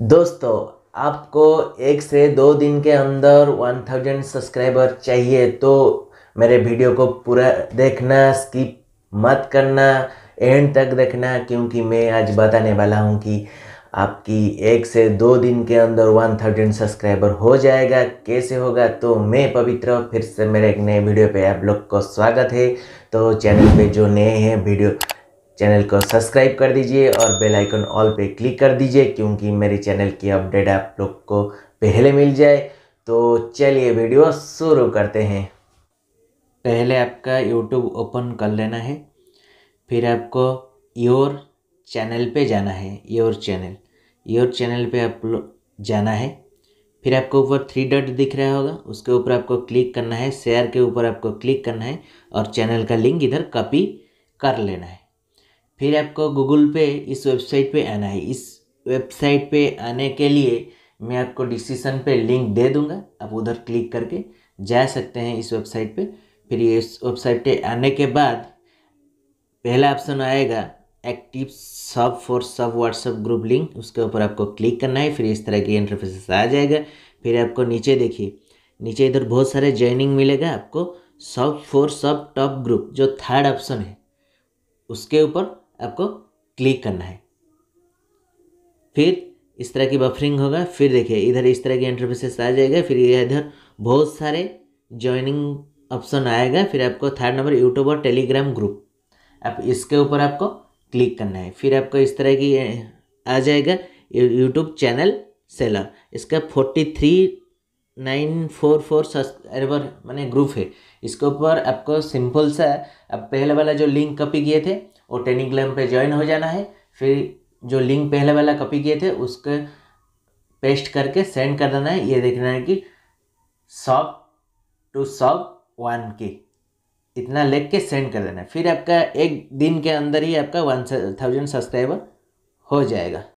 दोस्तों आपको एक से दो दिन के अंदर 1000 सब्सक्राइबर चाहिए तो मेरे वीडियो को पूरा देखना स्किप मत करना एंड तक देखना क्योंकि मैं आज बताने वाला हूँ कि आपकी एक से दो दिन के अंदर 1000 सब्सक्राइबर हो जाएगा कैसे होगा तो मैं पवित्र फिर से मेरे एक नए वीडियो पे आप लोग को स्वागत है तो चैनल पे जो नए हैं वीडियो चैनल को सब्सक्राइब कर दीजिए और बेल आइकन ऑल पे क्लिक कर दीजिए क्योंकि मेरे चैनल की अपडेट आप लोग को पहले मिल जाए तो चलिए वीडियो शुरू करते हैं पहले आपका यूट्यूब ओपन कर लेना है फिर आपको योर चैनल पे जाना है योर चैनल योर चैनल पे आप जाना है फिर आपको ऊपर थ्री डॉट दिख रहा होगा उसके ऊपर आपको क्लिक करना है शेयर के ऊपर आपको क्लिक करना है और चैनल का लिंक इधर कॉपी कर लेना है फिर आपको गूगल पे इस वेबसाइट पे आना है इस वेबसाइट पे आने के लिए मैं आपको डिस्क्रिप्शन पे लिंक दे दूंगा आप उधर क्लिक करके जा सकते हैं इस वेबसाइट पे फिर ये इस वेबसाइट पे आने के बाद पहला ऑप्शन आएगा एक्टिव सब फॉर सब व्हाट्सअप ग्रुप लिंक उसके ऊपर आपको क्लिक करना है फिर इस तरह की इंटरफेसिस आ जाएगा फिर आपको नीचे देखिए नीचे इधर बहुत सारे ज्वाइनिंग मिलेगा आपको सब फॉर सब टॉप ग्रुप जो थर्ड ऑप्शन है उसके ऊपर आपको क्लिक करना है फिर इस तरह की बफरिंग होगा फिर देखिए इधर इस तरह की इंटरफेसेस आ जाएगा फिर ये इधर बहुत सारे ज्वाइनिंग ऑप्शन आएगा फिर आपको थर्ड नंबर यूट्यूब और टेलीग्राम ग्रुप आप इसके ऊपर आपको क्लिक करना है फिर आपको इस तरह की आ जाएगा यूट्यूब चैनल सेलर इसका forty three nine four four server मैंने ग्रुप है इसके ऊपर आपको सिंपल सा आप पहले वाला जो लिंक कॉपी किए थे वो ट्रेनिंग क्लैम पे ज्वाइन हो जाना है फिर जो लिंक पहले वाला कॉपी किए थे उसके पेस्ट करके सेंड कर देना है ये देखना है कि सॉप टू सॉप वन की इतना लेख के सेंड कर देना है फिर आपका एक दिन के अंदर ही आपका वन थाउजेंड सब्सक्राइबर हो जाएगा